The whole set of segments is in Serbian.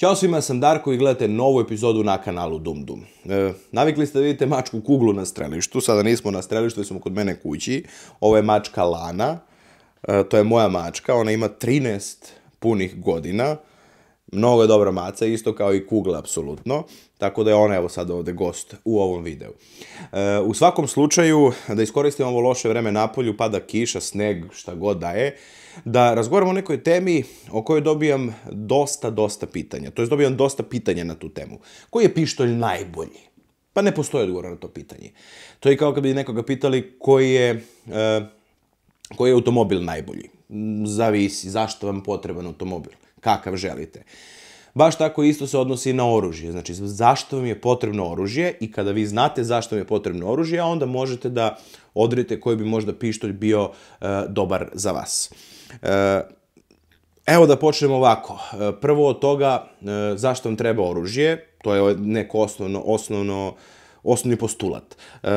Ćao svima, sam Darko i gledate novu epizodu na kanalu Dum Dum. E, navikli ste da vidite mačku kuglu na strelištu, sada nismo na strelištu, smo kod mene kući. Ovo je mačka Lana, e, to je moja mačka, ona ima 13 punih godina. Mnogo je dobra maca, isto kao i kugla, apsolutno. Tako da je ona, evo sad ovde, gost u ovom videu. E, u svakom slučaju, da iskoristimo ovo loše vreme na polju, pada kiša, sneg, šta god da je, da razgovaramo o nekoj temi o kojoj dobijam dosta, dosta pitanja. To je dobijam dosta pitanja na tu temu. Koji je pištolj najbolji? Pa ne postoji odgovor na to pitanje. To je kao kad bi nekoga pitali koji je, e, koji je automobil najbolji. Zavisi, zašto vam potreban automobil kakav želite. Baš tako isto se odnosi i na oružje. Znači, zašto vam je potrebno oružje i kada vi znate zašto vam je potrebno oružje, onda možete da odredite koji bi možda pištolj bio e, dobar za vas. E, evo da počnemo ovako. E, prvo od toga, e, zašto vam treba oružje, to je neko osnovno, osnovno, osnovni postulat. E,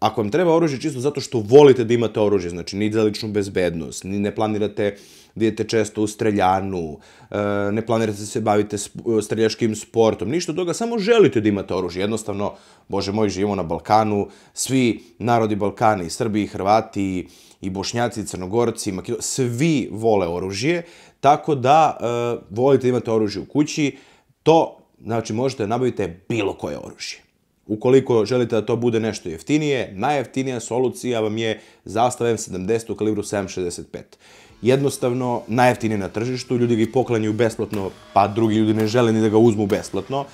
ako vam treba oružje čisto zato što volite da imate oružje, znači ni za ličnu bezbednost, ni ne planirate da idete često u streljanu, e, ne planirate da se bavite e, streljaškim sportom, ništa od toga, samo želite da imate oružje. Jednostavno, bože moj, živimo na Balkanu, svi narodi Balkana, i Srbi, i Hrvati, i Bošnjaci, i Crnogorci, i Makedon, svi vole oružje, tako da e, volite da imate oružje u kući, to, znači, možete da nabavite bilo koje oružje. Ukoliko želite da to bude nešto jeftinije, najjeftinija solucija vam je Zastava M70 u kalibru 765. Jednostavno, najjeftinije na tržištu, ljudi ga i poklanjaju besplatno, pa drugi ljudi ne žele ni da ga uzmu besplatno,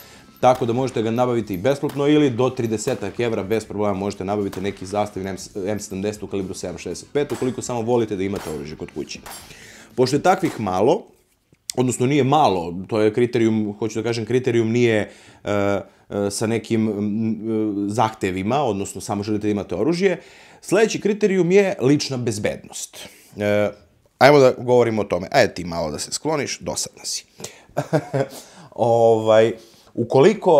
tako da možete ga nabaviti besplatno ili do 30 evra bez problema možete nabaviti neki zastavin M70 u kalibru 765, ukoliko samo volite da imate oružje kod kuće. Pošto je takvih malo, odnosno nije malo, to je kriterijum, hoću da kažem, kriterijum nije... Uh, sa nekim zahtevima, odnosno samo želite da imate oružje. Sledeći kriterijum je lična bezbednost. E, Ajmo da govorimo o tome. Ajde ti malo da se skloniš, dosadna si. ovaj, ukoliko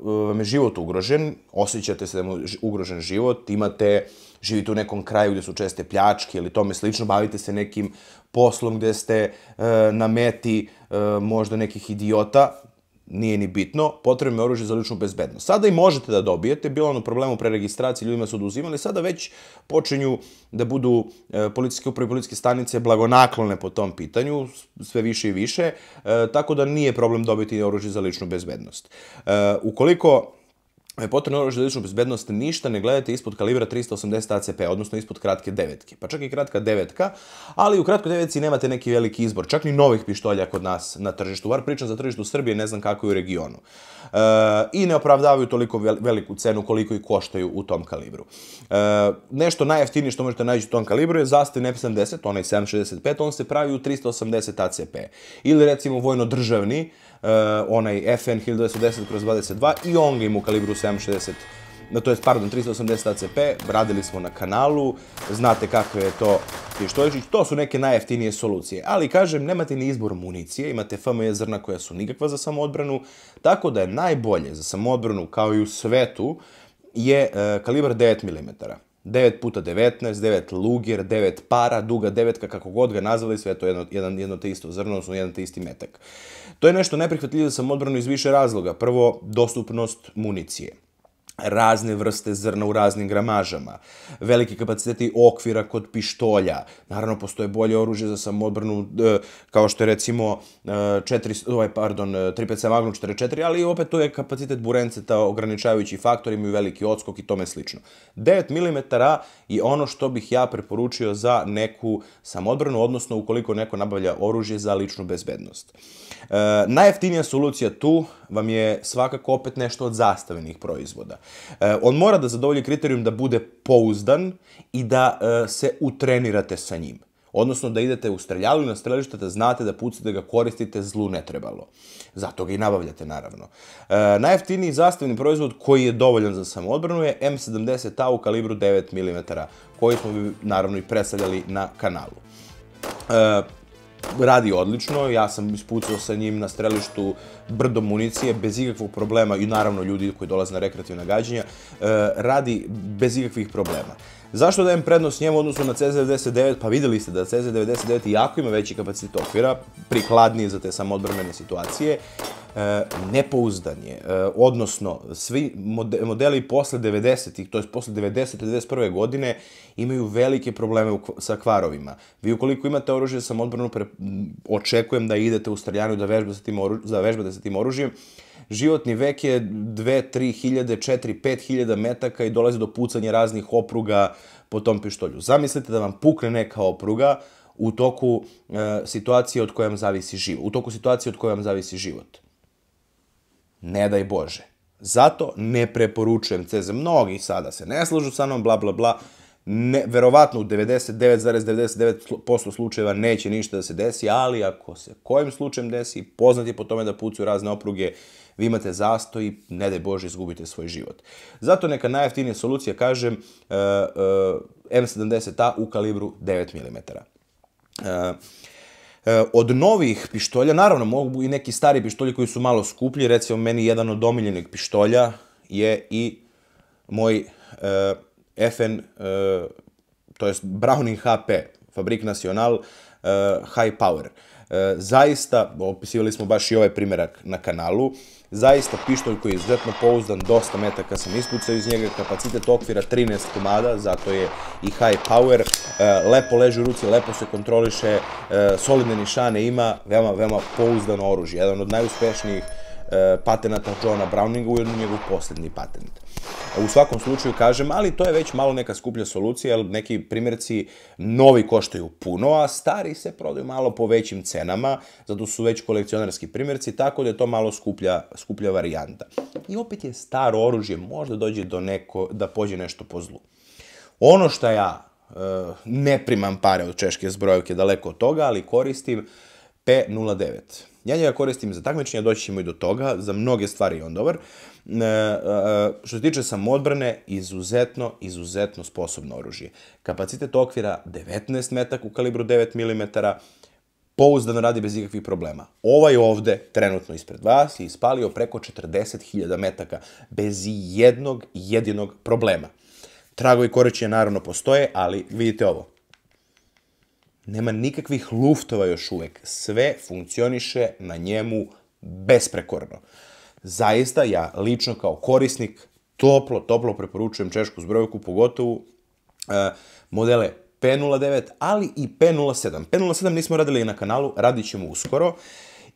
uh, vam je život ugrožen, osjećate se da je ugrožen život, imate, živite u nekom kraju gde su česte pljačke ili tome slično, bavite se nekim poslom gde ste uh, na meti uh, možda nekih idiota, nije ni bitno, potrebno je oružje za ličnu bezbednost. Sada i možete da dobijete, bilo ono problemu pre registraciji, ljudima su oduzimali, sada već počinju da budu e, policijske uprave policijske stanice blagonaklone po tom pitanju, sve više i više, e, tako da nije problem dobiti oružje za ličnu bezbednost. E, ukoliko E, potrebno oružje za ličnu bezbednost ništa ne gledajte ispod kalibra 380 ACP, odnosno ispod kratke devetke. Pa čak i kratka devetka, ali u kratkoj devetci nemate neki veliki izbor, čak ni novih pištolja kod nas na tržištu, Var pričam za tržištu Srbije, ne znam kako je u regionu. E, I ne opravdavaju toliko veliku cenu koliko i koštaju u tom kalibru. E, nešto najjeftinije što možete naći u tom kalibru je zastav M70, onaj 765, on se pravi u 380 ACP. Ili recimo vojno-državni, Eh, onaj FN 1910 kroz 22 i on ga ima u kalibru 760 to je, pardon, 380 ACP, radili smo na kanalu, znate kakve je to što pištoljčić, to su neke najjeftinije solucije. Ali, kažem, nemate ni izbor municije, imate FME zrna koja su nikakva za samoodbranu, tako da je najbolje za samoodbranu, kao i u svetu, je e, kalibar 9 mm. 9 puta 19, 9 lugir, 9 para, duga devetka, kako god ga nazvali, sve to jedno, jedan, jedno te isto zrno, odnosno jedan te isti metak. To je nešto neprihvatljivo za sam odbranu iz više razloga. Prvo, dostupnost municije razne vrste zrna u raznim gramažama, veliki kapaciteti okvira kod pištolja, naravno postoje bolje oružje za samodbranu, e, kao što je recimo 4, e, ovaj, pardon, 357 e, Magnum 44, ali opet tu je kapacitet burenceta ograničavajući faktor, imaju veliki odskok i tome slično. 9 mm je ono što bih ja preporučio za neku samodbranu, odnosno ukoliko neko nabavlja oružje za ličnu bezbednost. E, najjeftinija solucija tu vam je svakako opet nešto od zastavenih proizvoda. E, on mora da zadovolji kriterijum da bude pouzdan i da e, se utrenirate sa njim. Odnosno da idete u streljalu na strelište da znate da pucate da ga koristite zlu ne trebalo. Zato ga i nabavljate naravno. E, najjeftiniji zastavni proizvod koji je dovoljan za samoodbranu je M70A u kalibru 9 mm koji smo naravno i predstavljali na kanalu. E, radi odlično, ja sam ispucao sa njim na strelištu brdo municije bez ikakvog problema i naravno ljudi koji dolaze na rekreativna gađanja, e, radi bez ikakvih problema. Zašto dajem prednost njemu odnosu na CZ99? Pa videli ste da CZ99 jako ima veći kapacitet okvira, prikladniji za te samodbrmene situacije E, nepouzdan e, Odnosno, svi modeli posle 90-ih, to je posle 90. 91. godine, imaju velike probleme sa kvarovima. Vi ukoliko imate oružje sam odbranu, očekujem da idete u streljanju da vežbate sa tim, oružjem, da vežbate sa tim oružjem. Životni vek je 2, 3 hiljade, 4, 5 hiljada metaka i dolazi do pucanja raznih opruga po tom pištolju. Zamislite da vam pukne neka opruga u toku e, situacije od koje vam zavisi život. U toku situacije od koje vam zavisi život ne daj Bože. Zato ne preporučujem CZ. Mnogi sada se ne slažu sa mnom, bla, bla, bla. Ne, verovatno u 99,99% slučajeva neće ništa da se desi, ali ako se kojim slučajem desi, poznati po tome da pucaju razne opruge, vi imate zastoj i ne daj Bože izgubite svoj život. Zato neka najjeftinija solucija, kažem, uh, uh, M70A u kalibru 9 mm. E, od novih pištolja, naravno mogu i neki stari pištolji koji su malo skuplji, recimo meni jedan od omiljenih pištolja je i moj e, FN, e, to jest Browning HP, Fabrik Nacional, e, High Power. E, E, zaista, opisivali smo baš i ovaj primjerak na kanalu, zaista pištolj koji je izuzetno pouzdan, dosta metaka sam ispucao iz njega, kapacitet okvira 13 komada, zato je i high power, e, lepo leži u ruci, lepo se kontroliše, e, solidne nišane ima, veoma, veoma pouzdano oružje, jedan od najuspešnijih e, patenata Johna Browninga, ujedno njegov poslednji patent. U svakom slučaju kažem, ali to je već malo neka skuplja solucija, jer neki primjerci novi koštaju puno, a stari se prodaju malo po većim cenama, zato su već kolekcionarski primjerci, tako da je to malo skuplja, skuplja varijanta. I opet je staro oružje, možda dođe do neko, da pođe nešto po zlu. Ono što ja e, ne primam pare od češke zbrojevke, daleko od toga, ali koristim P09. Ja njega koristim za takmičenje, doći ćemo i do toga, za mnoge stvari je on dobar. E, e, što se tiče samodbrane, izuzetno, izuzetno sposobno oružje. Kapacitet okvira 19 metak u kalibru 9 mm, pouzdano radi bez ikakvih problema. Ovaj ovde, trenutno ispred vas, je ispalio preko 40.000 metaka, bez jednog jedinog problema. Tragovi korećenja naravno postoje, ali vidite ovo. Nema nikakvih luftova još uvek. Sve funkcioniše na njemu besprekorno. Zaista, ja lično kao korisnik toplo, toplo preporučujem češku zbrojku, pogotovo e, modele P09, ali i P07. P07 nismo radili na kanalu, radit ćemo uskoro.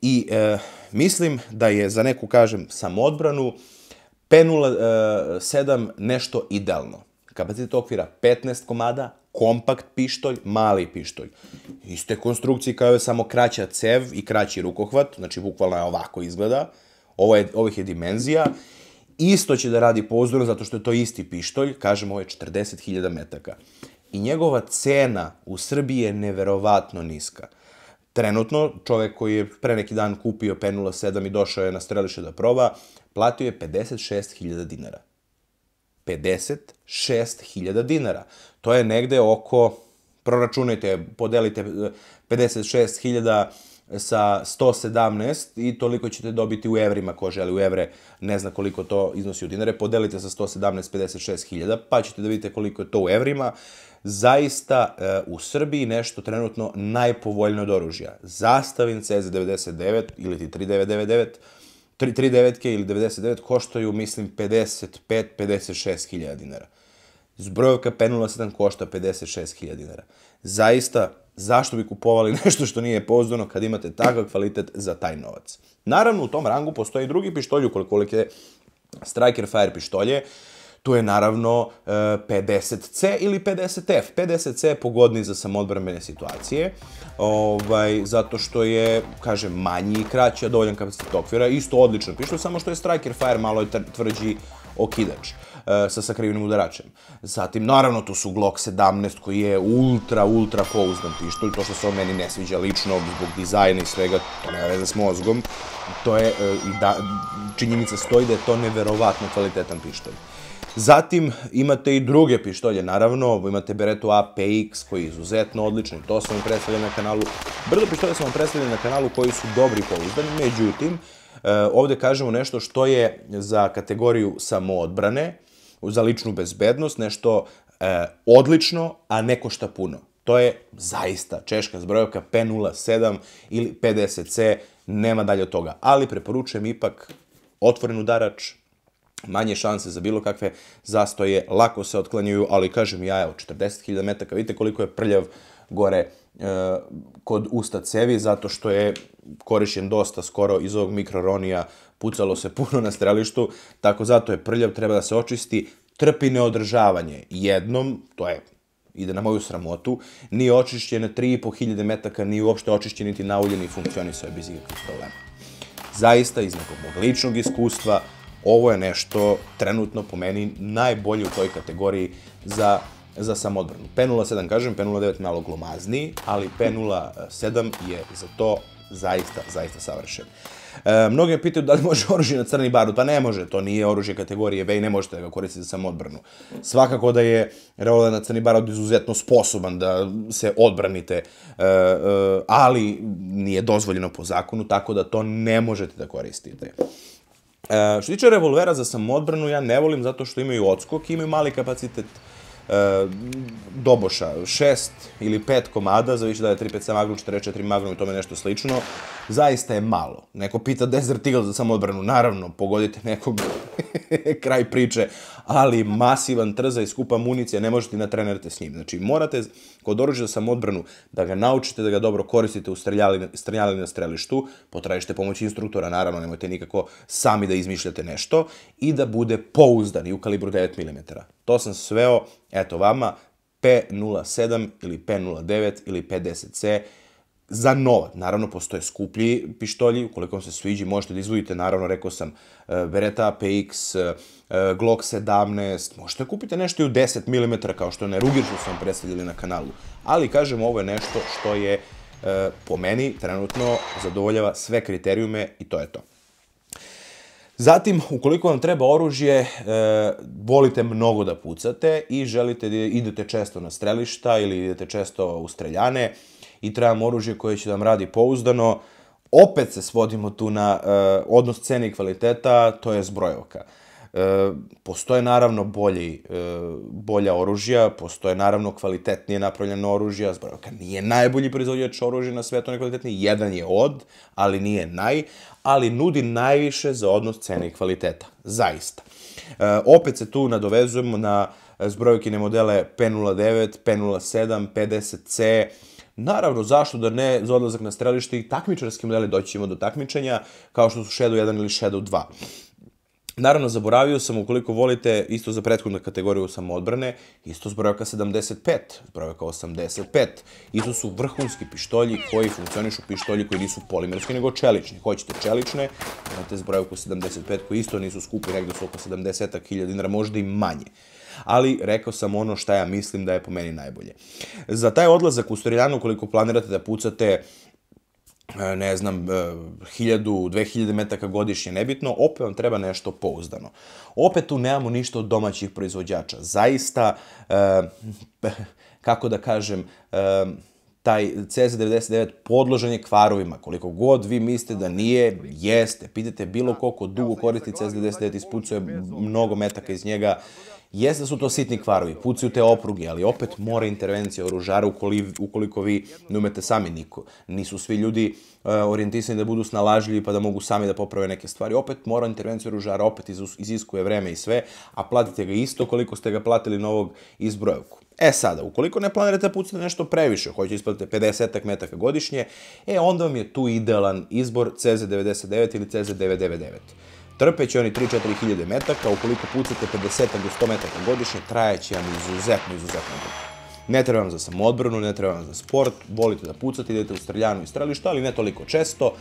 I e, mislim da je za neku, kažem, samodbranu P07 e, nešto idealno. Kapacitet okvira 15 komada, kompakt pištolj, mali pištolj. Iste konstrukcije kao je samo kraća cev i kraći rukohvat, znači bukvalno je ovako izgleda. Ovo je, ovih je dimenzija. Isto će da radi pozorno, zato što je to isti pištolj, kažemo ovo je 40.000 metaka. I njegova cena u Srbiji je neverovatno niska. Trenutno, čovek koji je pre neki dan kupio P07 i došao je na strelište da proba, platio je 56.000 dinara. 56.000 dinara. To je negde oko, proračunajte, podelite 56.000 e, sa 117 i toliko ćete dobiti u evrima, ko želi u evre, ne zna koliko to iznosi u dinare, podelite sa 117 56.000, pa ćete da vidite koliko je to u evrima. Zaista e, u Srbiji nešto trenutno najpovoljnije od oružja. Zastavin CZ99 ili ti 3999 3, 3 ili 99 koštaju, mislim, 55-56 hiljada dinara. Zbrojevka P07 košta 56 hiljada dinara. Zaista, zašto bi kupovali nešto što nije pouzdano kad imate takav kvalitet za taj novac? Naravno, u tom rangu postoji drugi pištolj, ukoliko je Striker Fire pištolje, uh, to je naravno 50C eh, ili 50F. 50C je pogodniji za samodbrambene situacije, ovaj, zato što je, kažem, manji i kraći, a dovoljan kapacitet okvira, isto odlično pištol, samo što je Striker Fire malo je tvrđi okidač eh, sa sakrivenim udaračem. Zatim, naravno, tu su Glock 17 koji je ultra, ultra pouzdan pištolj, to što se on meni ne sviđa lično zbog dizajna i svega, to ne veze s mozgom, to je, eh, da, činjenica stoji da je to neverovatno kvalitetan pištolj. Zatim imate i druge pištolje, naravno, imate Berettu APX koji je izuzetno odličan, to sam vam predstavljao na kanalu. Brdo pištolje sam vam predstavljao na kanalu koji su dobri pouzdani, međutim, e, ovde kažemo nešto što je za kategoriju samoodbrane, za ličnu bezbednost, nešto e, odlično, a ne košta puno. To je zaista češka zbrojevka P07 ili 50C, nema dalje od toga. Ali preporučujem ipak otvoren udarač, manje šanse za bilo kakve zastoje, lako se otklanjuju, ali kažem ja, evo, 40.000 metaka, vidite koliko je prljav gore e, kod usta cevi, zato što je korišćen dosta skoro iz ovog mikroronija, pucalo se puno na strelištu, tako zato je prljav, treba da se očisti, trpi neodržavanje jednom, to je ide na moju sramotu, nije očišćen 3.500 metaka, nije uopšte očišćen, niti nauljen i funkcionisao je bez ikakvih problema. Zaista, iz nekog mog ličnog iskustva, ovo je nešto trenutno po meni najbolje u toj kategoriji za za samodbranu. P07, kažem, P09 malo glomazniji, ali P07 je za to zaista, zaista savršen. E, mnogi me pitaju da li može oružje na crni barut, pa ne može, to nije oružje kategorije B i ne možete da ga koristiti za samodbranu. Svakako da je revolver na crni barut izuzetno sposoban da se odbranite, e, e, ali nije dozvoljeno po zakonu, tako da to ne možete da koristite. E, što tiče revolvera za samodbranu, ja ne volim zato što imaju odskok i imaju mali kapacitet uh, doboša, šest ili pet komada, zavisi da je 357 Magnum, 44 Magnum i tome nešto slično, zaista je malo. Neko pita Desert Eagle za samodbranu, naravno, pogodite nekog kraj priče, ali masivan trza i skupa municija, ne možete na da trenerte s njim. Znači, morate kod oružja za samoodbranu da ga naučite da ga dobro koristite u streljali, na strelištu, potražite pomoć instruktora, naravno, nemojte nikako sami da izmišljate nešto, i da bude pouzdan i u kalibru 9 mm. To sam sveo, eto vama, P07 ili P09 ili P10C, za nova. Naravno, postoje skuplji pištolji, ukoliko vam se sviđi, možete da izvodite, naravno, rekao sam, e, Beretta PX, e, e, Glock 17, možete da kupite nešto i u 10 mm, kao što je na što sam vam predstavljali na kanalu. Ali, kažem, ovo je nešto što je, po meni, trenutno zadovoljava sve kriterijume i to je to. Zatim, ukoliko vam treba oružje, volite mnogo da pucate i želite da idete često na strelišta ili idete često u streljane, i treba vam oružje koje će da vam radi pouzdano. Opet se svodimo tu na uh, odnos cene i kvaliteta, to je zbrojevka. E, postoje naravno bolji, e, bolja oružja, postoje naravno kvalitetnije napravljeno oružje, Zbrojevka nije najbolji proizvođač oružja na svetu, nekvalitetniji, jedan je od, ali nije naj, ali nudi najviše za odnos cene i kvaliteta, zaista. E, opet se tu nadovezujemo na zbrojkine modele P09, P07, P10C, Naravno, zašto da ne za odlazak na strelište i takmičarski modeli doći ćemo do takmičenja, kao što su Shadow 1 ili Shadow 2. Naravno, zaboravio sam, ukoliko volite, isto za prethodnu kategoriju samoodbrane, isto zbrojaka 75, zbrojaka 85. Isto su vrhunski pištolji koji funkcionišu, pištolji koji nisu polimerski, nego čelični. Hoćete čelične, imate zbrojavku 75 koji isto nisu skupi, negde su oko 70.000 dinara, možda i manje ali rekao sam ono šta ja mislim da je po meni najbolje. Za taj odlazak u Storijanu, koliko planirate da pucate e, ne znam, 1000, e, 2000 metaka godišnje, nebitno, opet vam treba nešto pouzdano. Opet tu nemamo ništa od domaćih proizvođača. Zaista, e, kako da kažem, taj CZ99 podložen je kvarovima. Koliko god vi mislite da nije, jeste. Pitajte bilo koliko dugo koristi CZ99, ispucuje mnogo metaka iz njega Jeste da su to sitni kvarovi, pucaju te opruge, ali opet mora intervencija oružara ukoliko vi ne umete sami niko. Nisu svi ljudi uh, orijentisani da budu snalažljivi pa da mogu sami da poprave neke stvari. Opet mora intervencija oružara, opet iziskuje vreme i sve, a platite ga isto koliko ste ga platili novog izbrojevku. E sada, ukoliko ne planirate da pucati nešto previše, hoćete da isplatite 50 metaka godišnje, e onda vam je tu idealan izbor CZ99 ili CZ999. Trpeće oni 3-4 hiljade metaka, ukoliko pucate 50 do 100 metaka godišnje, trajeće vam izuzetno, izuzetno dugo. Ne treba vam za samoodbranu, ne treba vam za sport, volite da pucate, idete u streljanu i strelišta, ali ne toliko često.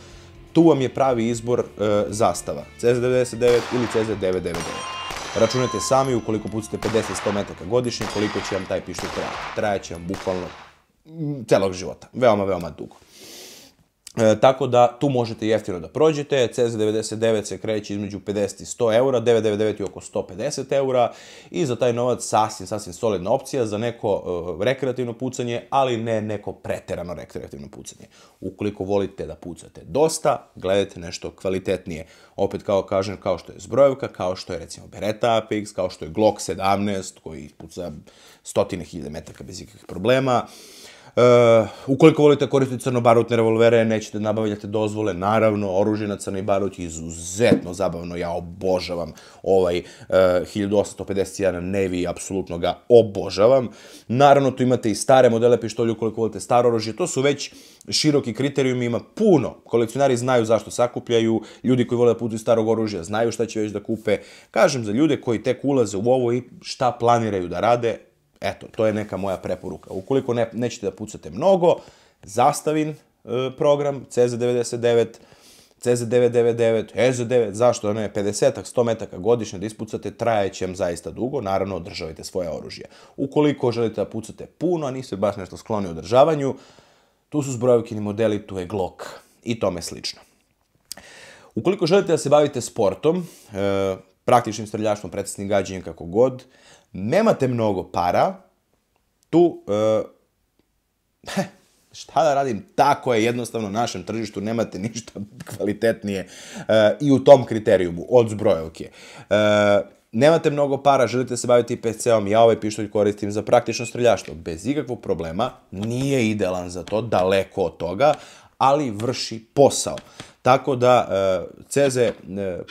Tu vam je pravi izbor e, zastava, CZ99 ili CZ999. Računajte sami ukoliko pucate 50-100 metaka godišnje, koliko će vam taj pištolj trajati. Trajaće vam bukvalno celog života, veoma, veoma dugo. E, tako da tu možete jeftino da prođete, CZ99 se kreće između 50 i 100 eura, 999 je oko 150 eura i za taj novac sasvim, sasvim solidna opcija za neko e, rekreativno pucanje, ali ne neko preterano rekreativno pucanje. Ukoliko volite da pucate dosta, gledajte nešto kvalitetnije. Opet kao kažem, kao što je zbrojevka, kao što je recimo Beretta Apex, kao što je Glock 17 koji puca stotine hiljade metaka bez ikakvih problema, Uh, ukoliko volite koristiti crnobarutne revolvere, nećete nabavljati dozvole, naravno, oružje na crni barut je izuzetno zabavno, ja obožavam ovaj uh, 1851 Navy, apsolutno ga obožavam. Naravno, tu imate i stare modele pištolja, ukoliko volite staro oružje, to su već široki kriterijumi, ima puno. Kolekcionari znaju zašto sakupljaju, ljudi koji vole da putuju starog oružja znaju šta će već da kupe. Kažem, za ljude koji tek ulaze u ovo i šta planiraju da rade, Eto, to je neka moja preporuka. Ukoliko ne, nećete da pucate mnogo, zastavin e, program CZ99, CZ999, EZ9, zašto ne, 50-ak, 100 metaka godišnje da ispucate, trajeće vam zaista dugo, naravno održavajte svoje oružje. Ukoliko želite da pucate puno, a niste baš nešto skloni održavanju, tu su zbrojevkini modeli, tu je Glock i tome slično. Ukoliko želite da se bavite sportom, e, praktičnim streljaštvom, preciznim gađenjem, kako god, nemate mnogo para, tu, uh, šta da radim, tako je jednostavno na našem tržištu, nemate ništa kvalitetnije uh, i u tom kriterijumu, od zbrojevke. Uh, nemate mnogo para, želite se baviti PC-om, ja ovaj pištolj koristim za praktično streljaštvo. Bez ikakvog problema, nije idealan za to, daleko od toga, ali vrši posao. Tako da e, CZ e,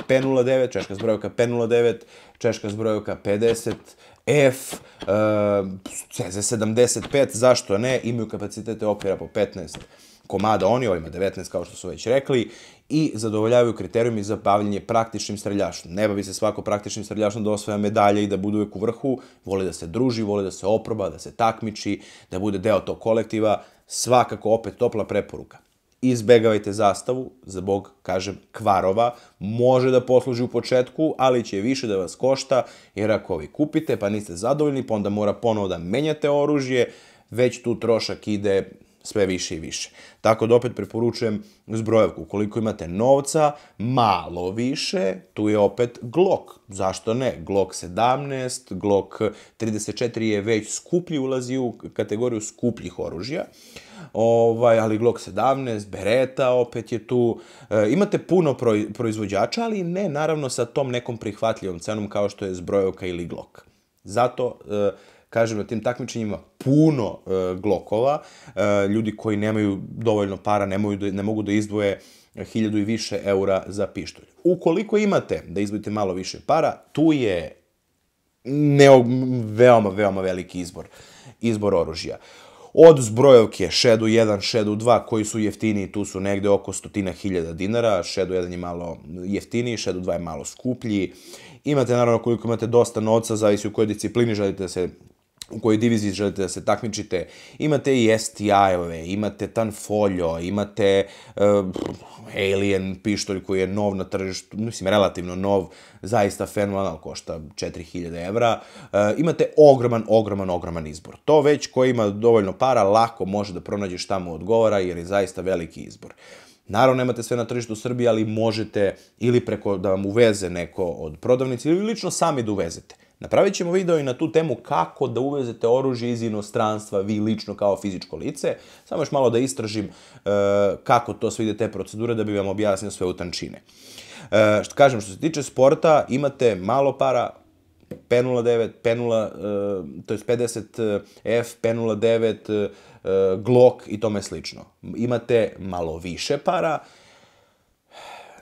P09, češka zbrojevka P09, češka zbrojevka 50, F, e, CZ75, zašto ne, imaju kapacitete okvira po 15 komada oni, ovima 19 kao što su već rekli, i zadovoljavaju kriterijumi za bavljanje praktičnim streljašom. Ne bavi se svako praktičnim streljašom da osvaja medalje i da bude uvek u vrhu, voli da se druži, voli da se oproba, da se takmiči, da bude deo tog kolektiva, svakako opet topla preporuka izbegavajte zastavu, za bog, kažem, kvarova, može da posluži u početku, ali će više da vas košta, jer ako vi kupite pa niste zadovoljni, pa onda mora ponovo da menjate oružje, već tu trošak ide sve više i više. Tako da opet preporučujem zbrojevku. Koliko imate novca, malo više, tu je opet Glock. Zašto ne? Glock 17, Glock 34 je već skuplji, ulazi u kategoriju skupljih oružja. Uh, ovaj, ali Glock 17, Beretta opet je tu. E, imate puno proizvođača, ali ne naravno sa tom nekom prihvatljivom cenom kao što je zbrojevka ili Glock. Zato, e, kažem, na tim takmičenjima puno e, Glockova, e, ljudi koji nemaju dovoljno para, nemaju, da, ne mogu da izdvoje hiljadu i više eura za pištolj. Ukoliko imate da izdvojite malo više para, tu je ne, veoma, veoma veliki izbor, izbor oružja. Uh, Od zbrojevke Shadow 1, Shadow 2 koji su jeftiniji, tu su negde oko stotina hiljada dinara, Shadow 1 je malo jeftiniji, Shadow 2 je malo skuplji. Imate naravno koliko imate dosta novca, zavisi u kojoj disciplini želite da se u kojoj diviziji želite da se takmičite. Imate i STI-ove, imate Tanfolio, imate uh, Alien pištolj koji je nov na tržištu, mislim relativno nov, zaista fenomenal, košta 4000 evra. Uh, imate ogroman, ogroman, ogroman izbor. To već ko ima dovoljno para lako može da pronađe šta mu odgovara jer je zaista veliki izbor. Naravno, nemate sve na tržištu Srbije, ali možete ili preko da vam uveze neko od prodavnice ili lično sami da uvezete. Napravit ćemo video i na tu temu kako da uvezete oružje iz inostranstva vi lično kao fizičko lice. Samo još malo da istražim e, kako to sve ide te procedure da bi vam objasnio sve u tančine. E, što kažem, što se tiče sporta, imate malo para, P09, P0, e, to je 50F, P09, Glock i tome slično. Imate malo više para,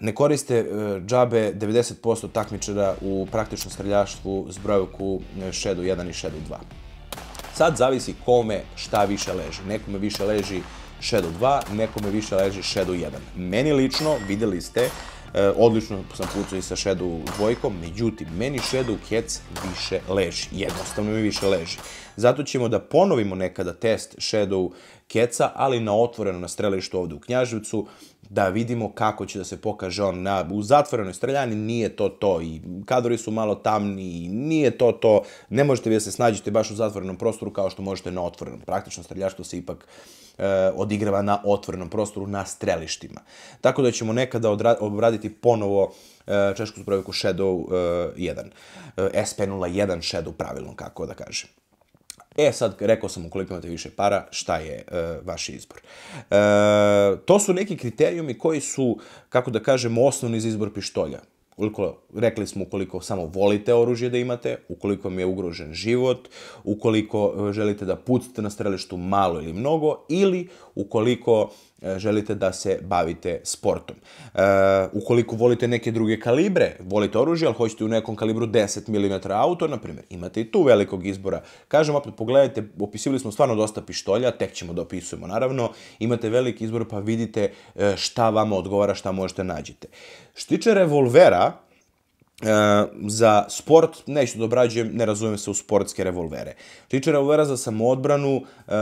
ne koriste e, džabe 90% takmičara u praktičnom streljaštvu s brojevku Shadow 1 i Shadow 2. Sad zavisi kome šta više leži. Nekome više leži Shadow 2, nekome više leži Shadow 1. Meni lično, videli ste, E, odlično sam pucao i sa Shadow dvojkom, međutim, meni Shadow Cats više leži. Jednostavno mi više leži. Zato ćemo da ponovimo nekada test Shadow Keca, ali na otvoreno na strelištu ovde u Knjaževcu, da vidimo kako će da se pokaže on na, u zatvorenoj streljani, nije to to i kadori su malo tamni, i nije to to, ne možete vi da se snađete baš u zatvorenom prostoru kao što možete na otvorenom. Praktično streljaštvo se ipak uh, e, odigrava na otvorenom prostoru, na strelištima. Tako da ćemo nekada obraditi ponovo eh, češku zbrojku Shadow 1, eh, SP01 Shadow pravilno, kako da kažem. E sad, rekao sam ukoliko imate više para, šta je vaš izbor. E, to su neki kriterijumi koji su, kako da kažemo, osnovni za izbor pištolja. Ukoliko, rekli smo ukoliko samo volite oružje da imate, ukoliko vam je ugrožen život, ukoliko e, želite da pucate na strelištu malo ili mnogo ili ukoliko e, želite da se bavite sportom. E, ukoliko volite neke druge kalibre, volite oružje, ali hoćete u nekom kalibru 10 mm auto, na primjer, imate i tu velikog izbora. Kažem opet, pogledajte, opisivali smo stvarno dosta pištolja, tek ćemo da opisujemo, naravno. Imate veliki izbor, pa vidite e, šta vama odgovara, šta možete da nađite. Što tiče revolvera, e, za sport, nešto da obrađujem, ne razumem se u sportske revolvere. Što tiče revolvera za samoodbranu, e,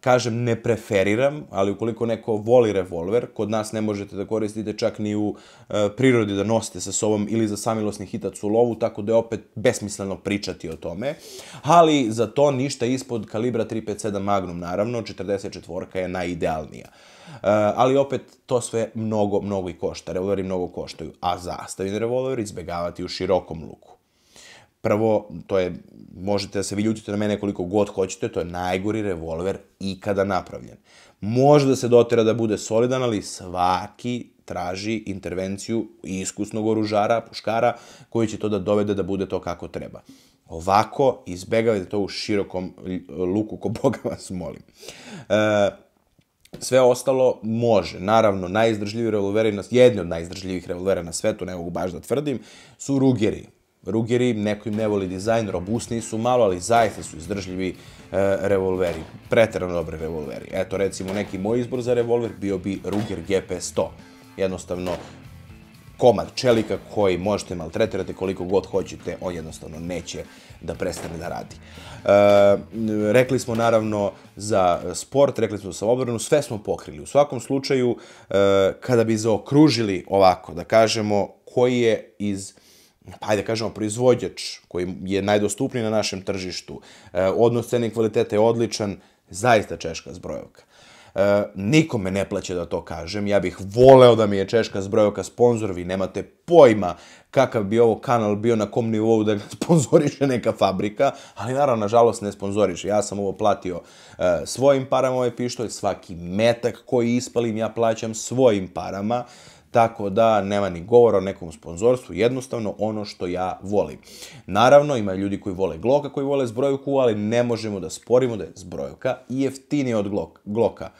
kažem, ne preferiram, ali ukoliko neko voli revolver, kod nas ne možete da koristite čak ni u e, prirodi da nosite sa sobom ili za samilosni hitac u lovu, tako da je opet besmisleno pričati o tome. Ali za to ništa ispod kalibra 357 Magnum, naravno, 44 je najidealnija. Eh, ali opet to sve mnogo, mnogo i košta. Revolveri mnogo koštaju, a zastavni revolver izbegavati u širokom luku. Prvo, to je, možete da se vi ljutite na mene koliko god hoćete, to je najgori revolver ikada napravljen. Može da se dotera da bude solidan, ali svaki traži intervenciju iskusnog oružara, puškara, koji će to da dovede da bude to kako treba. Ovako, izbegavajte to u širokom luku, ko Boga vas molim. E, Sve ostalo može. Naravno, najizdržljiviji revolveri, na, jedni od najizdržljivih revolvera na svetu, ne mogu baš da tvrdim, su rugeri. Rugeri, neko im ne voli dizajn, robustni su malo, ali zaista su izdržljivi e, revolveri. Preterano dobre revolveri. Eto, recimo, neki moj izbor za revolver bio bi Ruger GP100. Jednostavno, komad čelika koji možete maltretirati koliko god hoćete, on jednostavno neće da prestane da radi. E, rekli smo naravno za sport, rekli smo za obranu, sve smo pokrili. U svakom slučaju, e, kada bi zaokružili ovako, da kažemo koji je iz pa ajde da kažemo, proizvođač koji je najdostupniji na našem tržištu, e, odnos cene i kvaliteta je odličan, zaista češka zbrojovka. E, nikome ne plaće da to kažem, ja bih voleo da mi je Češka zbrojao ka vi nemate pojma kakav bi ovo kanal bio na kom nivou da ga sponzoriše neka fabrika, ali naravno, nažalost, ne sponzoriše. Ja sam ovo platio e, svojim parama ovaj pištolj, svaki metak koji ispalim ja plaćam svojim parama. E, tako da nema ni govora o nekom sponzorstvu, jednostavno ono što ja volim. Naravno, ima ljudi koji vole Glocka, koji vole zbrojku, ali ne možemo da sporimo da je zbrojka jeftinija od Glocka.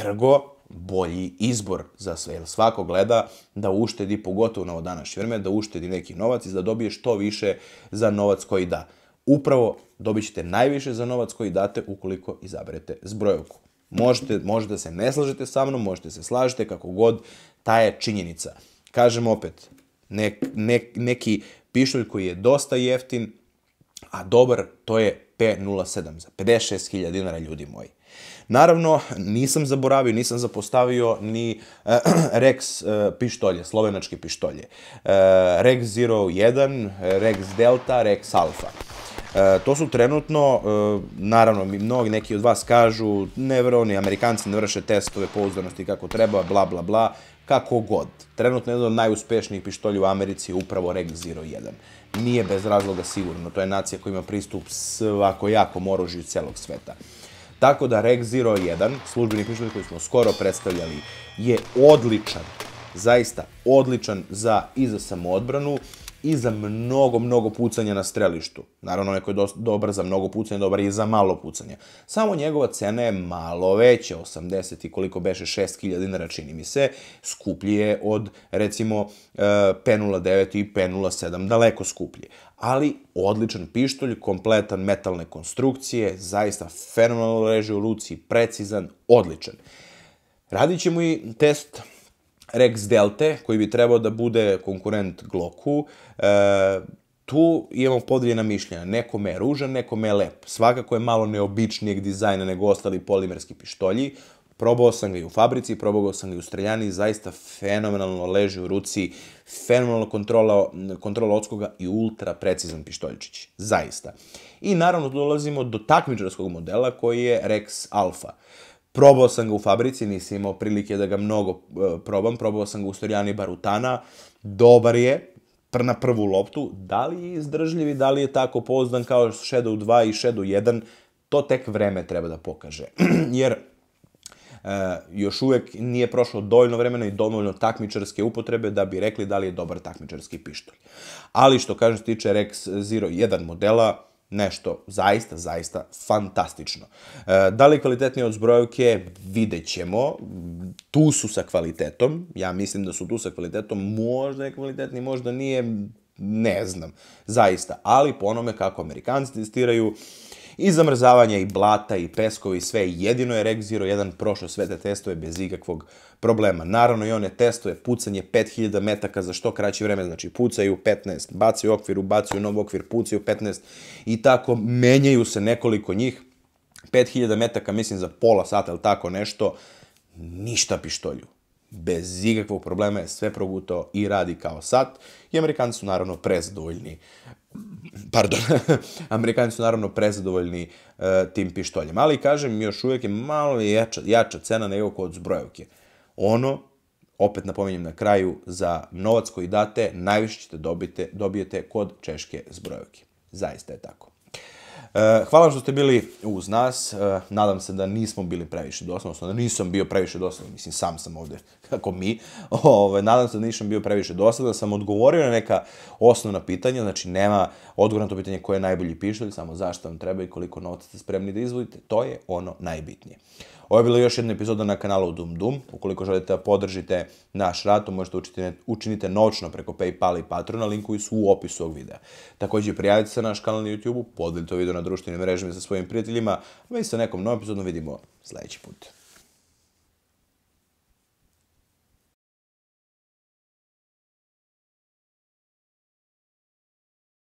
Ergo, bolji izbor za sve, jer svako gleda da uštedi, pogotovo na ovo današnje vreme, da uštedi neki novac i da dobije što više za novac koji da. Upravo dobit ćete najviše za novac koji date ukoliko izaberete zbrojevku. Možete, možete da se ne slažete sa mnom, možete da se slažete, kako god, ta je činjenica. Kažem opet, nek, nek, neki pištolj koji je dosta jeftin, a dobar, to je P07 za 56.000 dinara, ljudi moji. Naravno, nisam zaboravio, nisam zapostavio ni uh, Rex uh, pištolje, slovenačke pištolje. Uh, Rex 01, Rex Delta, Rex Alfa. E, to su trenutno, e, naravno, mnogi neki od vas kažu, ne vroni, Amerikanci ne vrše testove pouzdanosti kako treba, bla, bla, bla, kako god. Trenutno jedan od najuspešnijih pištolja u Americi je upravo Reg 1. Nije bez razloga sigurno, to je nacija koja ima pristup svako jakom oružju celog sveta. Tako da Reg 1, službeni pištolj koji smo skoro predstavljali, je odličan, zaista odličan za i za samoodbranu, i za mnogo, mnogo pucanja na strelištu. Naravno, neko je dobar za mnogo pucanja, dobar i za malo pucanja. Samo njegova cena je malo veća, 80 i koliko beše, 6000 dinara čini mi se, skuplje od, recimo, e, P09 i P07, daleko skuplje. Ali, odličan pištolj, kompletan metalne konstrukcije, zaista fenomenalno leže u ruci, precizan, odličan. Radit ćemo i test Rex Delta, koji bi trebao da bude konkurent Glocku, e, tu imamo podeljena mišljenja. Nekome je ružan, me je lep. Svakako je malo neobičnijeg dizajna nego ostali polimerski pištolji. Probao sam ga i u fabrici, probao sam ga i u streljani, zaista fenomenalno leži u ruci, fenomenalno kontrola, kontrola odskoga i ultra precizan pištoljčić. Zaista. I naravno dolazimo do takmičarskog modela koji je Rex Alpha. Uh, Probao sam ga u fabrici, nisam imao prilike da ga mnogo e, probam. Probao sam ga u Storijani Barutana. Dobar je, na prvu loptu. Da li je izdržljiv i da li je tako pozdan kao Shadow 2 i Shadow 1, to tek vreme treba da pokaže. Jer e, još uvek nije prošlo dovoljno vremena i dovoljno takmičarske upotrebe da bi rekli da li je dobar takmičarski pištolj. Ali što kažem se tiče Rex Zero 1 modela, nešto zaista, zaista fantastično. E, da li kvalitetnije od zbrojevke, vidjet ćemo. Tu su sa kvalitetom, ja mislim da su tu sa kvalitetom, možda je kvalitetni, možda nije, ne znam, zaista. Ali po onome kako Amerikanci testiraju, uh, i zamrzavanja i blata i peskova i sve. Jedino je Reg Zero 1 prošao sve te testove bez ikakvog problema. Naravno i one testove pucanje 5000 metaka za što kraće vreme, znači pucaju 15, bacaju okvir, ubacuju nov okvir, pucaju 15 i tako menjaju se nekoliko njih. 5000 metaka mislim za pola sata ili tako nešto, ništa pištolju bez ikakvog problema je sve progutao i radi kao sat. I Amerikanci su naravno prezadovoljni pardon, Amerikanci su naravno prezadovoljni uh, tim pištoljem. Ali, kažem, još uvijek je malo jača, jača cena nego kod zbrojevke. Ono, opet napominjem na kraju, za novac koji date, najviše ćete dobite, dobijete kod češke zbrojevke. Zaista je tako. E, hvala što ste bili uz nas. E, nadam se da nismo bili previše dosadni, odnosno da nisam bio previše dosadan, mislim sam sam ovde kako mi. Ove, nadam se da nisam bio previše dosadan, da sam odgovorio na neka osnovna pitanja, znači nema odgovor na to pitanje koje je najbolji pištolj, samo zašto vam treba i koliko novca ste spremni da izvodite. To je ono najbitnije. Ovo je bila još jedna epizoda na kanalu Dum Dum. Ukoliko želite da podržite naš rad, to možete učiniti, učinite nočno preko Paypal i Patrona, linkuju su u opisu ovog videa. Takođe, prijavite se na naš kanal na YouTube-u, podelite ovo video na društvenim mrežama sa svojim prijateljima, a mi se nekom novom epizodom vidimo sledeći put.